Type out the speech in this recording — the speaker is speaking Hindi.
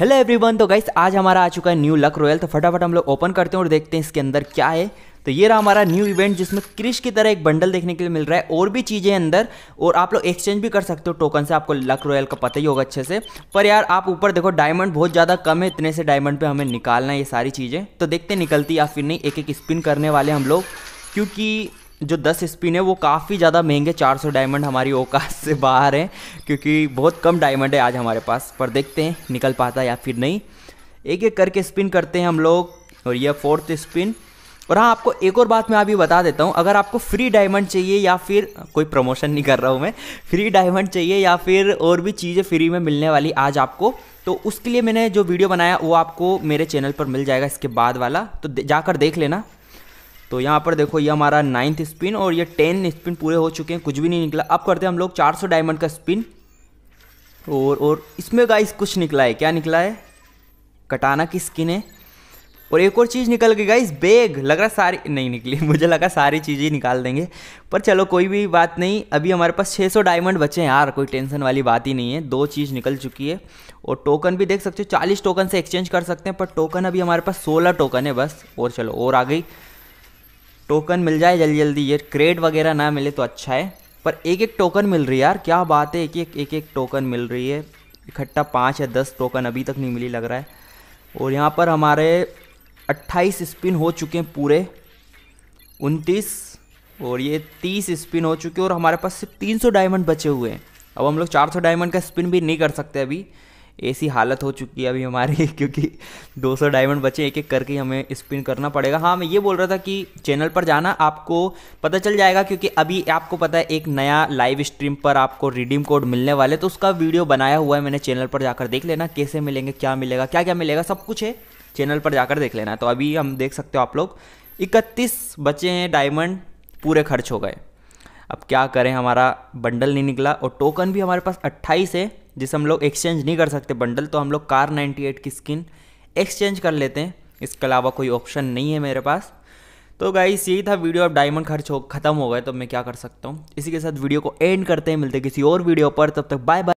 हेलो एवरीवन तो गाइस आज हमारा आ चुका है न्यू लक रॉयल तो फटाफट हम लोग ओपन करते हैं और देखते हैं इसके अंदर क्या है तो ये रहा हमारा न्यू इवेंट जिसमें क्रिश की तरह एक बंडल देखने के लिए मिल रहा है और भी चीज़ें अंदर और आप लोग एक्सचेंज भी कर सकते हो टोकन से आपको लक रॉयल का पता ही होगा अच्छे से पर यार आप ऊपर देखो डायमंड बहुत ज़्यादा कम है इतने से डायमंड पर हमें निकालना है ये सारी चीज़ें तो देखते निकलती या फिर नहीं एक एक स्पिन करने वाले हम लोग क्योंकि जो 10 स्पिन है वो काफ़ी ज़्यादा महंगे 400 डायमंड हमारी औकात से बाहर हैं क्योंकि बहुत कम डायमंड है आज हमारे पास पर देखते हैं निकल पाता है या फिर नहीं एक एक करके स्पिन करते हैं हम लोग और यह फोर्थ स्पिन और हाँ आपको एक और बात मैं अभी बता देता हूँ अगर आपको फ्री डायमंड चाहिए या फिर कोई प्रमोशन नहीं कर रहा हूँ मैं फ्री डायमंड चाहिए या फिर और भी चीज़ें फ्री में मिलने वाली आज आपको तो उसके लिए मैंने जो वीडियो बनाया वो आपको मेरे चैनल पर मिल जाएगा इसके बाद वाला तो जाकर देख लेना तो यहाँ पर देखो ये हमारा नाइन्थ स्पिन और ये टेन स्पिन पूरे हो चुके हैं कुछ भी नहीं निकला अब करते हैं हम लोग 400 डायमंड का स्पिन और और इसमें गाइस कुछ निकला है क्या निकला है कटाना की स्किन है और एक और चीज़ निकल गई गाइस बैग लग रहा सारी नहीं निकली मुझे लगा सारी चीज़ें निकाल देंगे पर चलो कोई भी बात नहीं अभी हमारे पास छः डायमंड बचे हैं यार कोई टेंशन वाली बात ही नहीं है दो चीज़ निकल चुकी है और टोकन भी देख सकते हो चालीस टोकन से एक्सचेंज कर सकते हैं पर टोकन अभी हमारे पास सोलह टोकन है बस और चलो और आ गई टोकन मिल जाए जल्दी जल्दी ये क्रेड वगैरह ना मिले तो अच्छा है पर एक एक टोकन मिल रही है यार क्या बात है एक एक एक एक टोकन मिल रही है इकट्ठा पाँच या दस टोकन अभी तक नहीं मिली लग रहा है और यहाँ पर हमारे अट्ठाईस स्पिन हो चुके हैं पूरे उनतीस और ये तीस स्पिन हो चुके और हमारे पास सिर्फ तीन सौ डायमंड बचे हुए हैं अब हम लोग चार सौ डायमंड का स्पिन भी नहीं कर सकते अभी ऐसी हालत हो चुकी है अभी हमारी क्योंकि 200 डायमंड बचे एक एक करके हमें स्पिन करना पड़ेगा हाँ मैं ये बोल रहा था कि चैनल पर जाना आपको पता चल जाएगा क्योंकि अभी आपको पता है एक नया लाइव स्ट्रीम पर आपको रिडीम कोड मिलने वाले तो उसका वीडियो बनाया हुआ है मैंने चैनल पर जाकर देख लेना कैसे मिलेंगे क्या मिलेगा क्या क्या मिलेगा सब कुछ है चैनल पर जाकर देख लेना तो अभी हम देख सकते हो आप लोग इकतीस बचे हैं डायमंड पूरे खर्च हो गए अब क्या करें हमारा बंडल नहीं निकला और टोकन भी हमारे पास 28 है जिसे हम लोग एक्सचेंज नहीं कर सकते बंडल तो हम लोग कार 98 की स्किन एक्सचेंज कर लेते हैं इसके अलावा कोई ऑप्शन नहीं है मेरे पास तो गाइस यही था वीडियो अब डायमंड खर्च हो खत्म हो गए तो मैं क्या कर सकता हूँ इसी के साथ वीडियो को एंड करते हैं मिलते हैं किसी और वीडियो पर तब तक बाय बाय